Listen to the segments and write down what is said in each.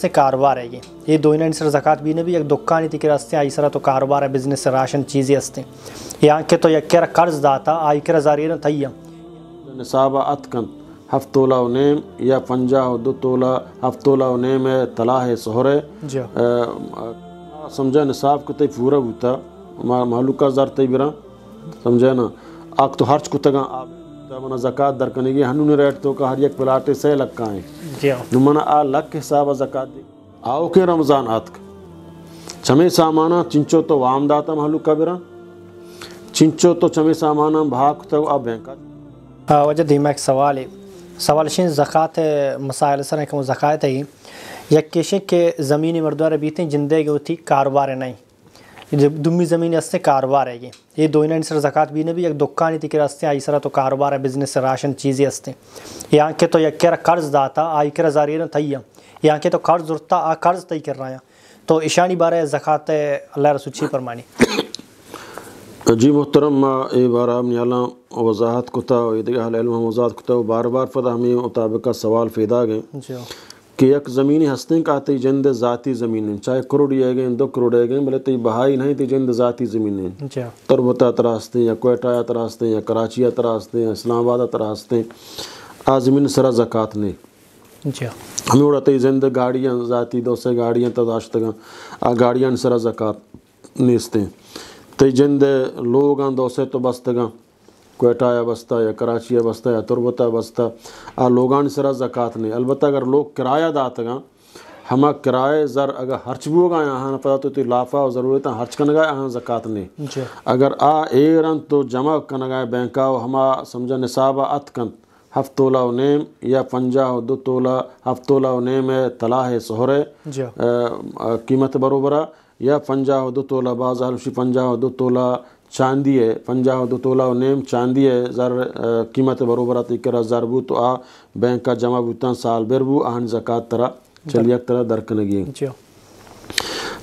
से कारोबार है ये ये दो इन ರಸ್ತೆ ಕಾರವಾರಿಗೆ ಈ ದೋಯಿನ ಅನಿಸರ ಜಕಾತ್ ಬೀನೆ थी कि रास्ते आई सरा तो कारोबार है बिजनेस राशन चीज़ें अस्ते यहाँ के तो यकेर कर्ज दाता आई जारी जारीन तय निसाब अतकन हफ तोला नेम या पंजा दो तोला हफ्तोला हफ तोला नेम तलाह सोहरे समझा निसाब को तय तो पूरा होता मालूका जार तय बिरा समझा ना आग तो हर्च कुतगा आप त माना ज़कात दरकनेगी हनुन रेट तो का हर एक प्लाटे से लग लक्का है माना आ लक के हिसाब ज़कात दे आओ के रमज़ान आत चमे सामाना चिंचो तो वाम दाता महलु कबरा चिंचो तो चमे सामाना भाग तो आ बैंक वजह धीमा एक सवाल है सवाल शिन ज़क़ात मसाइल सर एक ज़क़ात है यक्केशे के ज़मीनी मरदार बीते जिंदगी होती कारोबार नहीं जब जमीन ದುಮ್ಮಿ ಜಮೀನ್ ಅಷ್ಟೇ ಕಾರವಾರ ಆಗಿ ಈ ದೋಯಿನ ಅನಿಸರ ಜಕಾತ್ ಬಿ ನಬಿ ಯಕ್ ದುಃಖಾನಿ ತಿಕ್ಕಿರ ಅಷ್ಟೇ कारोबार है तो बिजनेस राशन चीज़ें ಚೀಜಿ ಅಷ್ಟೇ ಯಾಕೆ ತೋ ಯಕ್ಕೆರ कर्ज दाता आयकर जारी थी यहाँ के तो कर्ज उड़ता आ कर्ज तय कर रहा है तो ईशानी बारे जक़ात अल्लाह रसूची परमानी तो जी मोहतरम माँ ये वजाहत कुत्ता वजाहत कुत्ता बार बार फदा हमें मुताबिक सवाल फ़ैदा गए कि एक ज़मीनी हस्ती का आती जिंद ज़ाती ज़मीन चाहे करोड़ ये गए दो करोड़ मतलब तो ये गए बोले तो बहाई नहीं थी जिंद ज़ाती ज़मीन हाँ। तरबता तरासते या कोयटा या तरासते या कराची या तरास्ते या इस्लामाबाद हैं आ ज़मीन सरा जक़ात ने हाँ। हमें उड़ाते जिंद गाड़ियाँ ज़ाती दो से गाड़ियाँ तदाश्त तो आ गाड़ियाँ सरा जक़ात नेस्ते तो जिंद लोग दो से तो बस्तगा अवस्था या कराची अवस्था या યા अवस्था आ लोगान सरा जक़ात नहीं નહીં अगर लोग किराया दात દાતગા हम किराए ज़र अगर हर्च भी होगा यहाँ पता तो, तो, लाफा और ज़रूरत हर्च कन गए यहाँ जक़ात नहीं अगर आ ए रन तो जमा कन गए बैंक हम समझा निसाब अत कन हफ्तोला नेम या पंजा दो तोला हफ नेम है तला है सोहरे कीमत बरोबरा या पंजा दो तोला बाज़ार पंजा हो दो तोला ચાંદીએ પંજાહ તોલા નેમ ચાંદીએ ઝર કિંમત कीमत હતી કર जरबू तो आ बैंक का जमा भुगतान साल बेरबू आहन जक़ात तरा चलिए तरा दरक नगी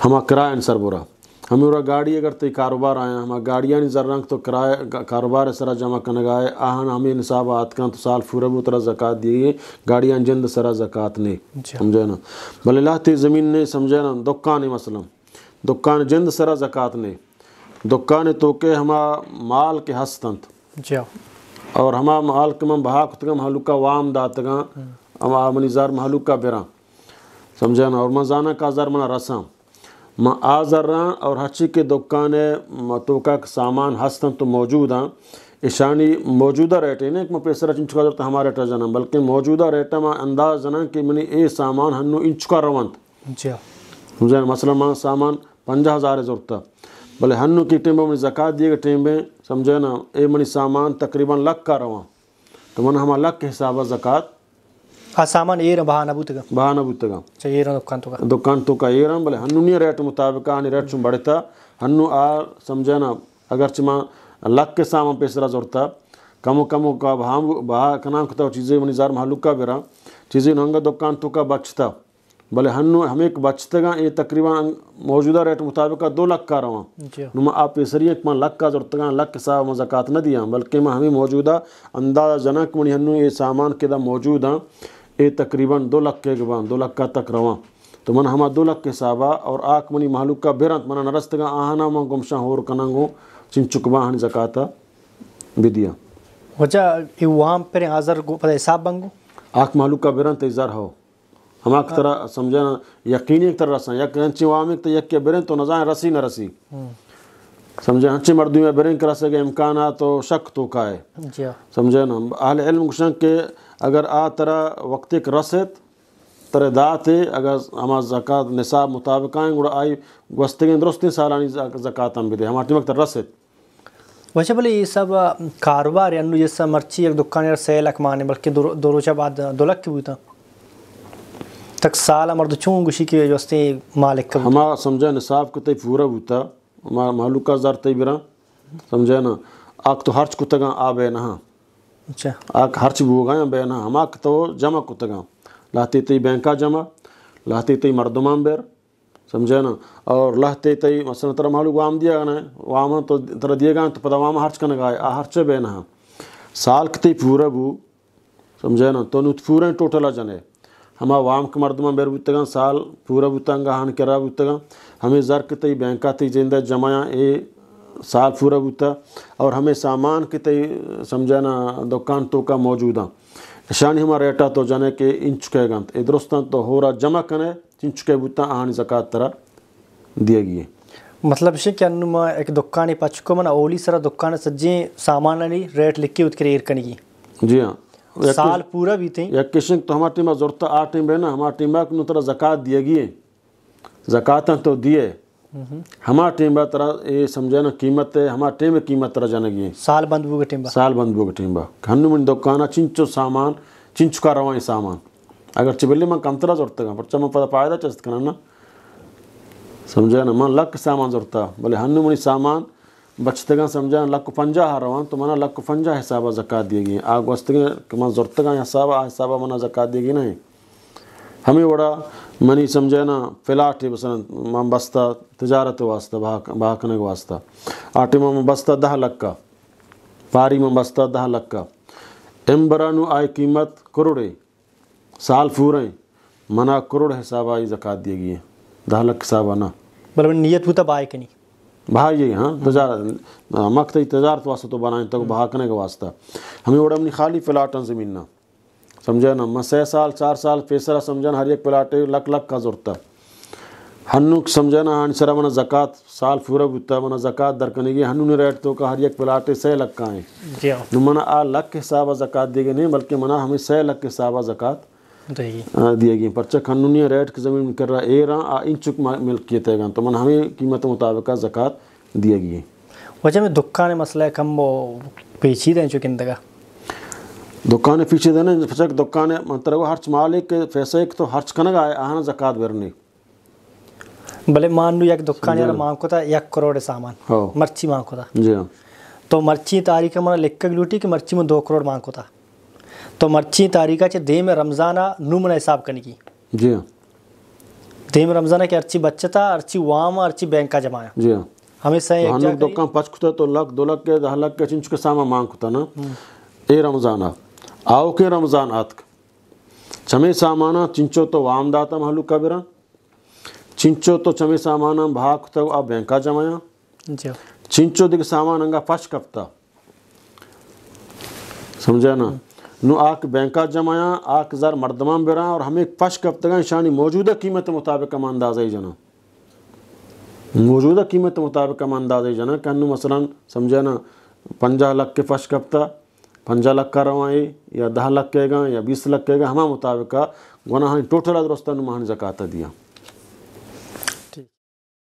हमा हाँ। किराया आंसर बोरा हम उरा गाड़ी अगर तो कारोबार आए हमारा गाड़िया नहीं जर्रंग तो किराया कारोबार सरा जमा कन गए आहन हमें निसाब आत तो साल फूरब उतरा जक़ात दिए गए गाड़िया जिंद सरा जक़ात ने हाँ। समझे ना भले लाते ज़मीन ने समझे ना दुकान मसलम दुकान जिंद सरा जक़ात ने दुकान के हमा माल के हस्तंत और हमा माल के मम बहा खुतगम हलुका वाम दातगा हमा मनिजार महलुका बेरा समझन और मजाना का जर मना रसम म रहा और हची के दुकान तो का सामान हस्तन तो मौजूद हाँ इशानी मौजूदा रेट है ना एक इंच का जरूरत हमारे रेट जना बल्कि मौजूदा रेट में अंदाज जना कि मैंने ये सामान इंच का रवंत मुझे मसला मां सामान पंजा हज़ार जरूरत भले हन्नु की टेम में जक़ात दिए टेम में समझे ना ए मणि सामान तकरीबन लक का रहा तो मन हम लक के हिसाब से जक़ात ಆ ಸಾಮಾನು ಏರ ಬಹಾನ ಬೂತಗ ಬಹಾನ ಬೂತಗ ಏರ ದುಕಾನ್ ತುಕ ದುಕಾನ್ ತುಕ ಏರ ಬಲೆ ಹನ್ನುನಿಯ ರೇಟ್ ಮುತಾಬಿಕ ಆನಿ ರೇಟ್ ಚುಂ ಬಡತ ಹನ್ನು ಆ ಸಮಜನ ಅಗರ್ ಚಿಮ ಲಕ್ के सामान पेसरा जोड़ता कमो कमो का भाम बहा कना खता चीज़ें मनिजार महलुक का बेरा चीज़ें नंगा दुकान तो का बचता भले हनु हमें बचतगा ये तकरीबन मौजूदा रेट मुताबिक दो लाख का रवा हाँ। नुमा आप इसरिए एक लाख का जरूरतगा लख के साथ जक़ात न दिया बल्कि मैं हमें मौजूदा अंदाजा जनक मणि हनु ये सामान के दा हाँ ये तकरीबन दो लख के गवा दो लख का तक रहा तो मन हम दो लख के साबा और आक मनी महलूक का बेरंत मना नरस्तगा आहना मां गुमशा होर कनांगो चिन चुकबा हन भी दिया वजह वहाँ पर हाजर हिसाब बंगो आख मालूक का बेरंत इजार हो हम एक तरह समझे यकीन एक तरह रसा यक हंची एक तो यक के बिरें तो नजाए रसी न रसी समझे हंची मर्दी में बिरें करा सके इम्कान आ तो शक तो काए हाँ। समझे ना आले इल्म कुशन के अगर आ तरह वक्त एक रसेत तरह दात है अगर हमारा जक़ात निसाब मुताबिक आएं गुड़ आई वस्ते के दुरुस्त सालानी जक़ात हम भी दे हमारे वक्त रसेत वैसे बोले ये सब कारोबार यानी जैसा मर्ची एक दुकान या सेल अकमाने बल्कि दो दो रोज़ बाद दो लक्की हुई था तक साल मर्द चूँ गुशी की वस्ते मालिक हमारा समझा निसाब को तई पूरा बूता हमारा का जार तई बिरा समझा ना आग तो हर्च कुतगा आ बे ना अच्छा आग हर्च बुगा या बे ना हमाक तो जमा कुतगा लाते तई बैंका जमा लाते तई मर्दमान बेर समझे ना और लहते तई मसल तरह मालूक वाम दिया ना वाम तो तरह दिए गए तो पता वाम हर्च कन गाय आ हर्च बे ना साल के पूरा बू समझे ना तो नुत पूरा आ जाने ಹಮ ವಾಮಕ ಮರ್ದಮ ಬೆರ್ಬುತ್ತಗ ಸಾಲ್ ಪೂರ ಬುತ್ತಂಗ ಹಣ ಕೆರ बुतगा हमें ज़र के तई बैंक तई जिंदा जमाया ए साल पूरा बुता और हमें सामान के तई समझाना दुकान तो का मौजूदा शानी हमारे अटा तो जाने के इन चुके गंत ए दुरुस्तान तो हो रहा जमा करे इन चुके बुता आहानी जक़ात तरह दिए गए मतलब शे क्या नुमा एक दुकान ही पचको मना ओली सरा दुकान सज्जी सामान रेट लिख के उतकरी करेगी जी हाँ साल पूरा भी थे या किशन तो हमारी टीम जरूरत आ टीम है ना हमारी टीम को तरह जक़ात दिए गए जक़ात तो दिए हमारी टीम तरह ये समझे ना कीमत है हमारी टीम में कीमत तरह जाने गई साल बंद के टीम बा साल बंद के टीम हनु मुझे दुकान चिंचो सामान चिंचु का रवा सामान अगर चिबिल्ली में कम तरह जोड़ता पर चम पद फायदा चस्त करना समझे ना मैं लक सामान जोड़ता बोले हनु सामान बचतगा ಬಚ್ಚಿದಾಗ ಸಂಜಾ ಲಕ್ಕು ಪಂಜ ಹಾರವ ಅಂತ ಮನ ಲಕ್ಕು ಪಂಜ ಹಿಸಾಬ ಜಕಾತ್ ದೇಗಿ ಆಗ ವಸ್ತಿಗೆ ಮನ हिसाब आ हिसाब मना जक़ात दिए ದೇಗಿ नहीं हमें वड़ा मनी समझे ना फिलाट ही बसन माम बस्ता तजारत वास्ता भाक भाकने के वास्ता आटे माम बस्ता दह का पारी माम बस्ता दह लक्का एम बरानु आय कीमत करोड़े साल फूरे मना करोड़ हिसाब आई जक़ात दिए गई दह लख हिसाब आना मतलब नियत हुआ आय के नहीं भाई हाँ तजार मकत तजारत वास्तव तो बनाए तक भागने का वास्ता हमें ओडम खाली प्लाटन जमीन ना समझे ना मैं छः साल चार साल फेसरा समझा हर एक प्लाट लख लख का जरूरत हन्नुक समझा ना हन हाँ, सरा मना जक़ात साल पूरा बुता मना जक़ात की हनु ने रेट तो का हर एक प्लाट सह लख का है हाँ। मना आ लख के हिसाब जक़ात देगे नहीं बल्कि मना हमें सह लख के हिसाब जक़ात दिए दिएगी पर्चा कानूनी रेट की ज़मीन कर रहा ए रहा इन चुक मिल्कियत है तो मन हमें कीमत मुताबिक जक़ात दिए दिएगी वजह में दुकान मसला है कम वो पेचीदा चुकी दगा दुकान पीछे देने फचक दुकान मतलब हर्च मालिक फैसे तो हर्च कन आए आना जक़ात भरनी भले मान लू एक दुकान यार मांग को था एक करोड़ सामान मर्ची मांग को था जी तो मर्ची तारीख में लिख कर लूटी कि मर्ची में दो करोड़ मांग को था तो मर्ची तारीखा चे देम रमज़ाना नुमन हिसाब कनी की जी हाँ। देम रमज़ाना के अर्ची बच्चता अर्ची वाम अर्ची बैंक का जमाया जी हाँ। हमें सही हम लोग दुकान पच कुता तो लख तो दो लख के दह लख के चिंच के सामा मांग कुता ना ए रमज़ाना आओ के रमज़ान आतक चमे सामाना चिंचो तो वाम दाता महलू कबिरा चिंचो तो चमे सामाना भाग तो आ का जमाया हाँ। चिंचो दिख सामान अंगा पच कपता समझा ना नु आक बैंका जमाया आक जर मरदमा बेरा और हमें फश कब शानी मौजूदा कीमत के मुताबिक हम अंदाज़ा ही जाना मौजूदा कीमत के मुताबिक हम अंदाज़ा ही जाना कहनु मसलन समझे ना पंजा लाख के फश कप्ता पंजा लाख का रवाए या दह लाख कहेगा या बीस लाख कहेगा हमारे मुताबिक गुना हाँ टोटल अदरस्ता नुमान जकाता दिया